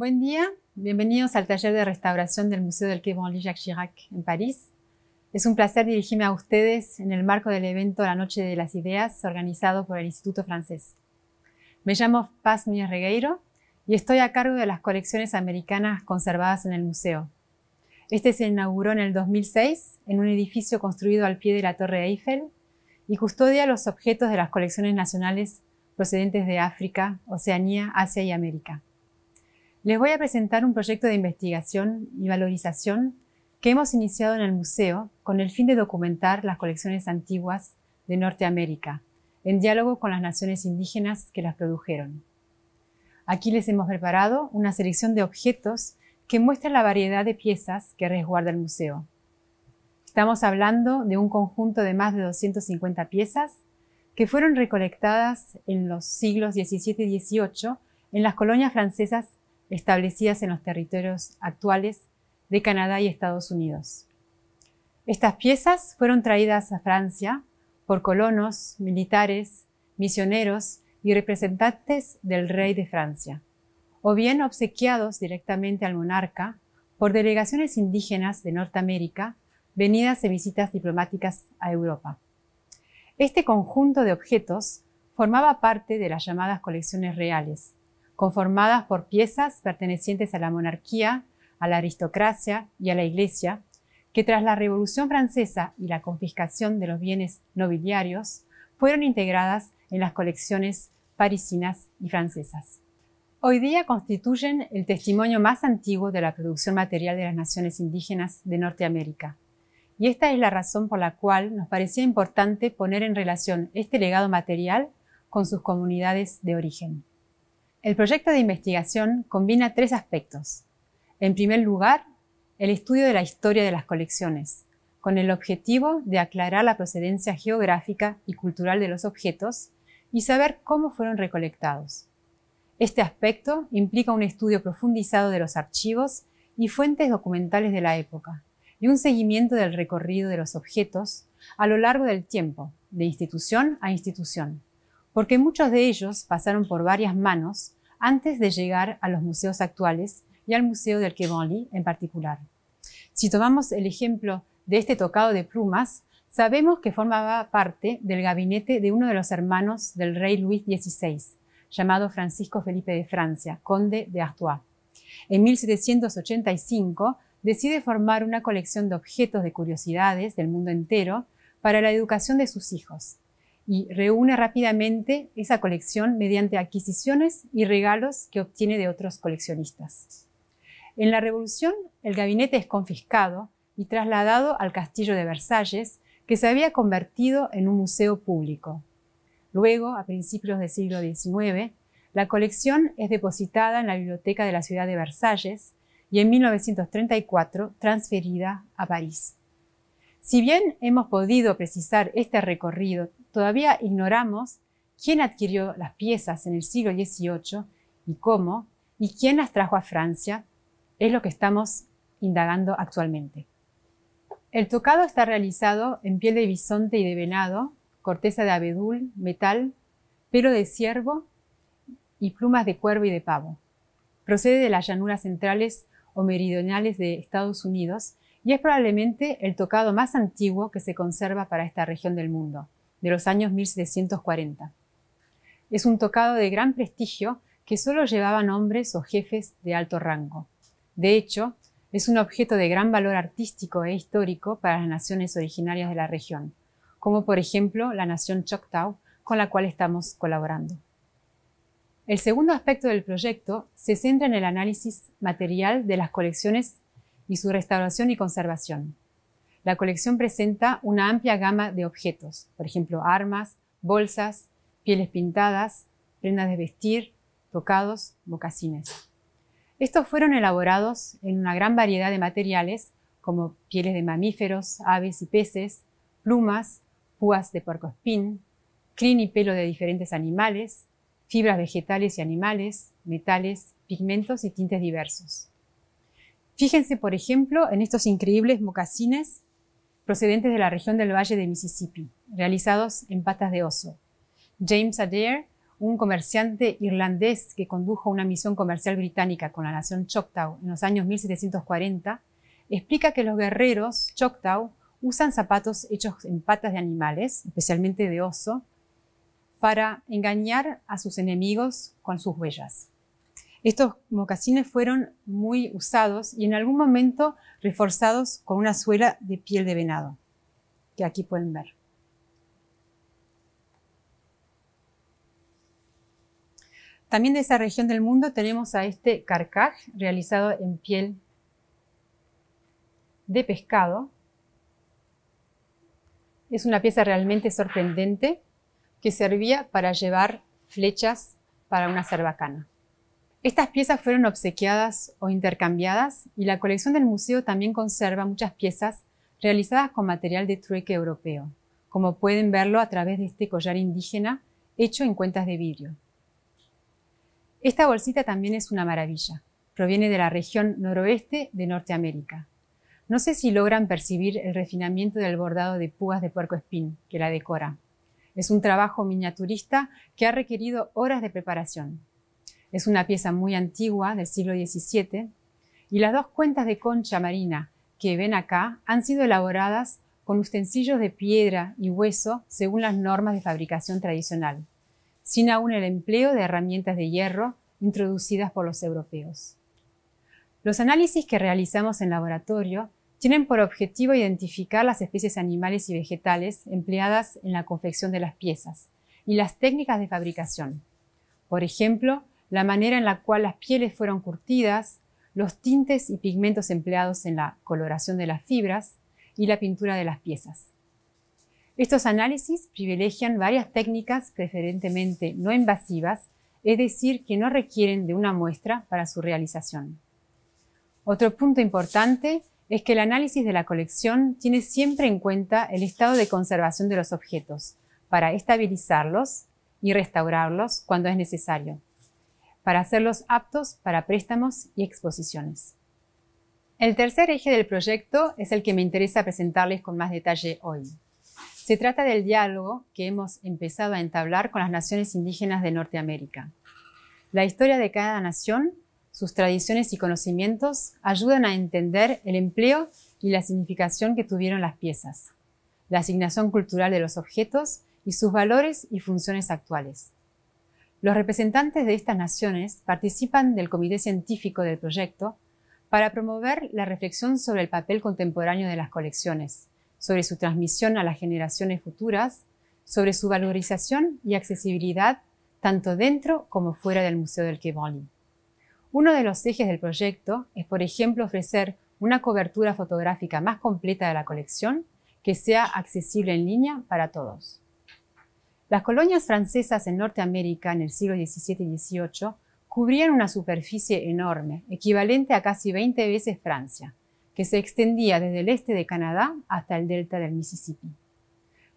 Buen día, bienvenidos al taller de restauración del Museo del Quai Branly Jacques Chirac en París. Es un placer dirigirme a ustedes en el marco del evento La Noche de las Ideas organizado por el Instituto Francés. Me llamo Paz Núñez Regueiro y estoy a cargo de las colecciones americanas conservadas en el museo. Este se inauguró en el 2006 en un edificio construido al pie de la Torre Eiffel y custodia los objetos de las colecciones nacionales procedentes de África, Oceanía, Asia y América. Les voy a presentar un proyecto de investigación y valorización que hemos iniciado en el museo con el fin de documentar las colecciones antiguas de Norteamérica, en diálogo con las naciones indígenas que las produjeron. Aquí les hemos preparado una selección de objetos que muestra la variedad de piezas que resguarda el museo. Estamos hablando de un conjunto de más de 250 piezas que fueron recolectadas en los siglos XVII y XVIII en las colonias francesas establecidas en los territorios actuales de Canadá y Estados Unidos. Estas piezas fueron traídas a Francia por colonos, militares, misioneros y representantes del rey de Francia, o bien obsequiados directamente al monarca por delegaciones indígenas de Norteamérica venidas de visitas diplomáticas a Europa. Este conjunto de objetos formaba parte de las llamadas colecciones reales, conformadas por piezas pertenecientes a la monarquía, a la aristocracia y a la iglesia, que tras la Revolución Francesa y la confiscación de los bienes nobiliarios, fueron integradas en las colecciones parisinas y francesas. Hoy día constituyen el testimonio más antiguo de la producción material de las naciones indígenas de Norteamérica. Y esta es la razón por la cual nos parecía importante poner en relación este legado material con sus comunidades de origen. El proyecto de investigación combina tres aspectos. En primer lugar, el estudio de la historia de las colecciones, con el objetivo de aclarar la procedencia geográfica y cultural de los objetos y saber cómo fueron recolectados. Este aspecto implica un estudio profundizado de los archivos y fuentes documentales de la época, y un seguimiento del recorrido de los objetos a lo largo del tiempo, de institución a institución porque muchos de ellos pasaron por varias manos antes de llegar a los museos actuales y al Museo del Quai en particular. Si tomamos el ejemplo de este tocado de plumas, sabemos que formaba parte del gabinete de uno de los hermanos del rey Luis XVI, llamado Francisco Felipe de Francia, conde de Artois. En 1785 decide formar una colección de objetos de curiosidades del mundo entero para la educación de sus hijos y reúne rápidamente esa colección mediante adquisiciones y regalos que obtiene de otros coleccionistas. En la Revolución, el gabinete es confiscado y trasladado al castillo de Versalles, que se había convertido en un museo público. Luego, a principios del siglo XIX, la colección es depositada en la biblioteca de la ciudad de Versalles y en 1934 transferida a París. Si bien hemos podido precisar este recorrido, todavía ignoramos quién adquirió las piezas en el siglo XVIII y cómo, y quién las trajo a Francia, es lo que estamos indagando actualmente. El tocado está realizado en piel de bisonte y de venado, corteza de abedul, metal, pelo de ciervo y plumas de cuervo y de pavo. Procede de las llanuras centrales o meridionales de Estados Unidos y es probablemente el tocado más antiguo que se conserva para esta región del mundo, de los años 1740. Es un tocado de gran prestigio que solo llevaban hombres o jefes de alto rango. De hecho, es un objeto de gran valor artístico e histórico para las naciones originarias de la región, como por ejemplo la nación Choctaw, con la cual estamos colaborando. El segundo aspecto del proyecto se centra en el análisis material de las colecciones y su restauración y conservación. La colección presenta una amplia gama de objetos, por ejemplo, armas, bolsas, pieles pintadas, prendas de vestir, tocados, mocasines. Estos fueron elaborados en una gran variedad de materiales como pieles de mamíferos, aves y peces, plumas, púas de puercoespín, crin y pelo de diferentes animales, fibras vegetales y animales, metales, pigmentos y tintes diversos. Fíjense, por ejemplo, en estos increíbles mocasines procedentes de la región del Valle de Mississippi, realizados en patas de oso. James Adair, un comerciante irlandés que condujo una misión comercial británica con la nación Choctaw en los años 1740, explica que los guerreros Choctaw usan zapatos hechos en patas de animales, especialmente de oso, para engañar a sus enemigos con sus huellas. Estos mocasines fueron muy usados y en algún momento reforzados con una suela de piel de venado, que aquí pueden ver. También de esa región del mundo tenemos a este carcaj realizado en piel de pescado. Es una pieza realmente sorprendente que servía para llevar flechas para una cervacana. Estas piezas fueron obsequiadas o intercambiadas y la colección del museo también conserva muchas piezas realizadas con material de trueque europeo, como pueden verlo a través de este collar indígena hecho en cuentas de vidrio. Esta bolsita también es una maravilla. Proviene de la región noroeste de Norteamérica. No sé si logran percibir el refinamiento del bordado de pugas de puerco espín que la decora. Es un trabajo miniaturista que ha requerido horas de preparación. Es una pieza muy antigua del siglo XVII y las dos cuentas de concha marina que ven acá han sido elaboradas con utensilios de piedra y hueso según las normas de fabricación tradicional, sin aún el empleo de herramientas de hierro introducidas por los europeos. Los análisis que realizamos en laboratorio tienen por objetivo identificar las especies animales y vegetales empleadas en la confección de las piezas y las técnicas de fabricación. Por ejemplo, la manera en la cual las pieles fueron curtidas, los tintes y pigmentos empleados en la coloración de las fibras y la pintura de las piezas. Estos análisis privilegian varias técnicas preferentemente no invasivas, es decir, que no requieren de una muestra para su realización. Otro punto importante es que el análisis de la colección tiene siempre en cuenta el estado de conservación de los objetos para estabilizarlos y restaurarlos cuando es necesario para hacerlos aptos para préstamos y exposiciones. El tercer eje del proyecto es el que me interesa presentarles con más detalle hoy. Se trata del diálogo que hemos empezado a entablar con las naciones indígenas de Norteamérica. La historia de cada nación, sus tradiciones y conocimientos ayudan a entender el empleo y la significación que tuvieron las piezas, la asignación cultural de los objetos y sus valores y funciones actuales. Los representantes de estas naciones participan del comité científico del proyecto para promover la reflexión sobre el papel contemporáneo de las colecciones, sobre su transmisión a las generaciones futuras, sobre su valorización y accesibilidad tanto dentro como fuera del Museo del Quebrón. Uno de los ejes del proyecto es, por ejemplo, ofrecer una cobertura fotográfica más completa de la colección que sea accesible en línea para todos. Las colonias francesas en Norteamérica en el siglo XVII y XVIII cubrían una superficie enorme, equivalente a casi 20 veces Francia, que se extendía desde el este de Canadá hasta el delta del Mississippi.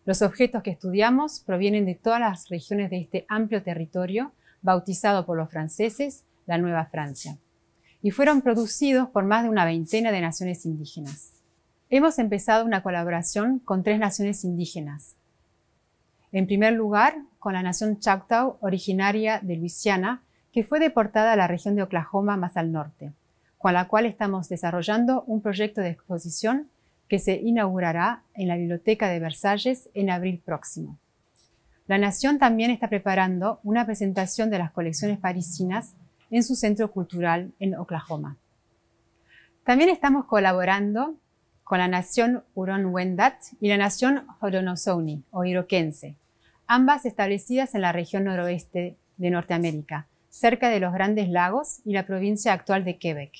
Los objetos que estudiamos provienen de todas las regiones de este amplio territorio, bautizado por los franceses la Nueva Francia, y fueron producidos por más de una veintena de naciones indígenas. Hemos empezado una colaboración con tres naciones indígenas, en primer lugar, con la nación Choctaw, originaria de Luisiana, que fue deportada a la región de Oklahoma más al norte, con la cual estamos desarrollando un proyecto de exposición que se inaugurará en la Biblioteca de Versalles en abril próximo. La Nación también está preparando una presentación de las colecciones parisinas en su centro cultural en Oklahoma. También estamos colaborando con la Nación Huron-Wendat y la Nación Haudenosaunee o Iroquense, ambas establecidas en la región noroeste de Norteamérica, cerca de los Grandes Lagos y la provincia actual de Quebec.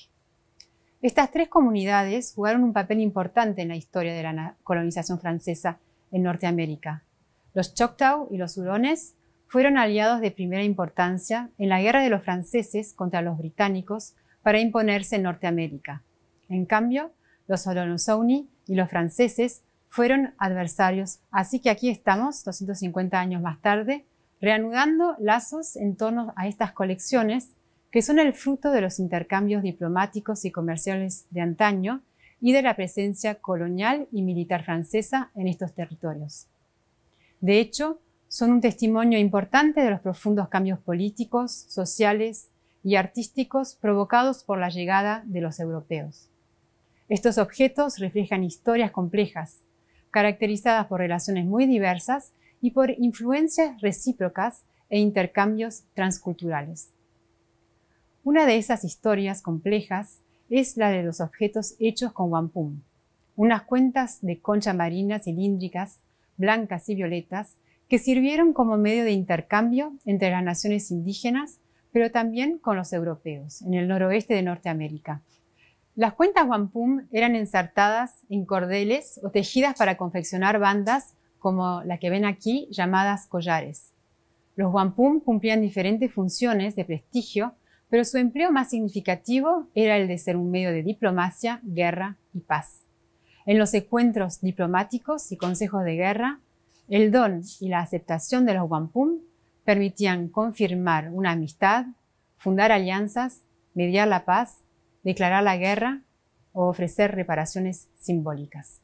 Estas tres comunidades jugaron un papel importante en la historia de la colonización francesa en Norteamérica. Los Choctaw y los Hurones fueron aliados de primera importancia en la guerra de los franceses contra los británicos para imponerse en Norteamérica. En cambio, los Haudenosaunee y los franceses fueron adversarios. Así que aquí estamos, 250 años más tarde, reanudando lazos en torno a estas colecciones que son el fruto de los intercambios diplomáticos y comerciales de antaño y de la presencia colonial y militar francesa en estos territorios. De hecho, son un testimonio importante de los profundos cambios políticos, sociales y artísticos provocados por la llegada de los europeos. Estos objetos reflejan historias complejas, caracterizadas por relaciones muy diversas y por influencias recíprocas e intercambios transculturales. Una de esas historias complejas es la de los objetos hechos con wampum, unas cuentas de concha marina cilíndricas, blancas y violetas, que sirvieron como medio de intercambio entre las naciones indígenas, pero también con los europeos, en el noroeste de Norteamérica, las cuentas wampum eran ensartadas en cordeles o tejidas para confeccionar bandas como la que ven aquí llamadas collares. Los wampum cumplían diferentes funciones de prestigio, pero su empleo más significativo era el de ser un medio de diplomacia, guerra y paz. En los encuentros diplomáticos y consejos de guerra, el don y la aceptación de los wampum permitían confirmar una amistad, fundar alianzas, mediar la paz declarar la guerra o ofrecer reparaciones simbólicas.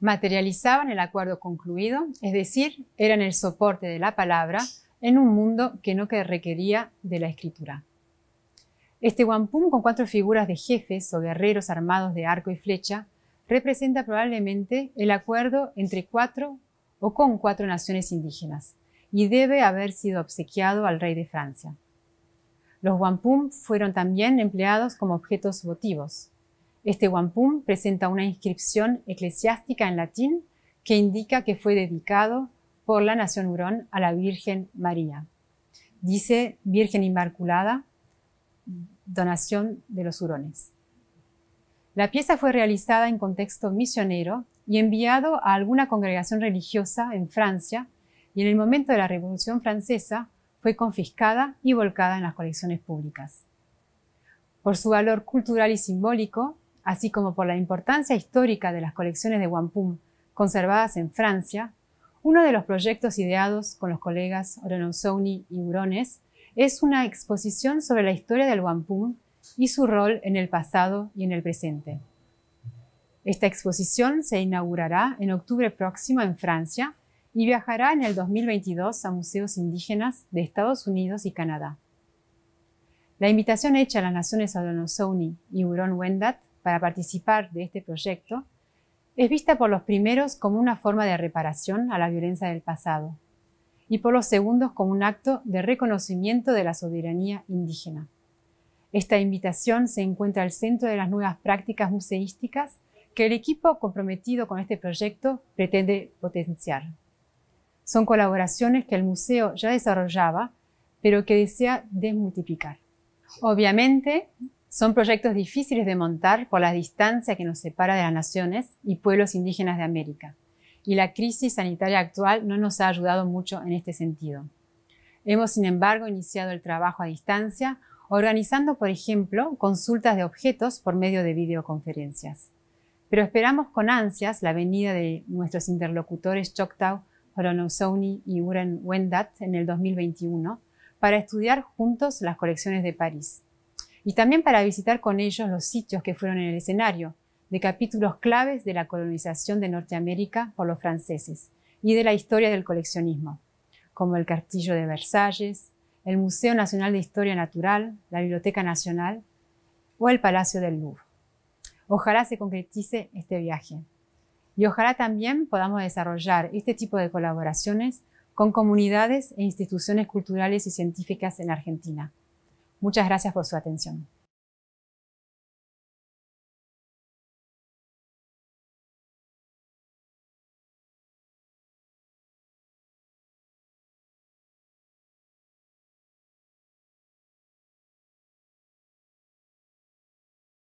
Materializaban el acuerdo concluido, es decir, eran el soporte de la palabra en un mundo que no requería de la escritura. Este wampum con cuatro figuras de jefes o guerreros armados de arco y flecha representa probablemente el acuerdo entre cuatro o con cuatro naciones indígenas y debe haber sido obsequiado al rey de Francia. Los wampum fueron también empleados como objetos votivos. Este wampum presenta una inscripción eclesiástica en latín que indica que fue dedicado por la nación Hurón a la Virgen María. Dice Virgen Inmaculada, donación de los hurones. La pieza fue realizada en contexto misionero y enviado a alguna congregación religiosa en Francia y en el momento de la Revolución Francesa fue confiscada y volcada en las colecciones públicas. Por su valor cultural y simbólico, así como por la importancia histórica de las colecciones de Wampum conservadas en Francia, uno de los proyectos ideados con los colegas Sony y Burones es una exposición sobre la historia del Wampum y su rol en el pasado y en el presente. Esta exposición se inaugurará en octubre próximo en Francia y viajará en el 2022 a museos indígenas de Estados Unidos y Canadá. La invitación hecha a las naciones Haudenosaunee y Huron wendat para participar de este proyecto es vista por los primeros como una forma de reparación a la violencia del pasado y por los segundos como un acto de reconocimiento de la soberanía indígena. Esta invitación se encuentra al centro de las nuevas prácticas museísticas que el equipo comprometido con este proyecto pretende potenciar. Son colaboraciones que el museo ya desarrollaba, pero que desea desmultiplicar. Obviamente, son proyectos difíciles de montar por la distancia que nos separa de las naciones y pueblos indígenas de América, y la crisis sanitaria actual no nos ha ayudado mucho en este sentido. Hemos, sin embargo, iniciado el trabajo a distancia, organizando, por ejemplo, consultas de objetos por medio de videoconferencias. Pero esperamos con ansias la venida de nuestros interlocutores Choctaw Sony y Uren Wendat en el 2021 para estudiar juntos las colecciones de París y también para visitar con ellos los sitios que fueron en el escenario de capítulos claves de la colonización de Norteamérica por los franceses y de la historia del coleccionismo, como el Castillo de Versalles, el Museo Nacional de Historia Natural, la Biblioteca Nacional o el Palacio del Louvre. Ojalá se concretice este viaje y ojalá también podamos desarrollar este tipo de colaboraciones con comunidades e instituciones culturales y científicas en Argentina. Muchas gracias por su atención.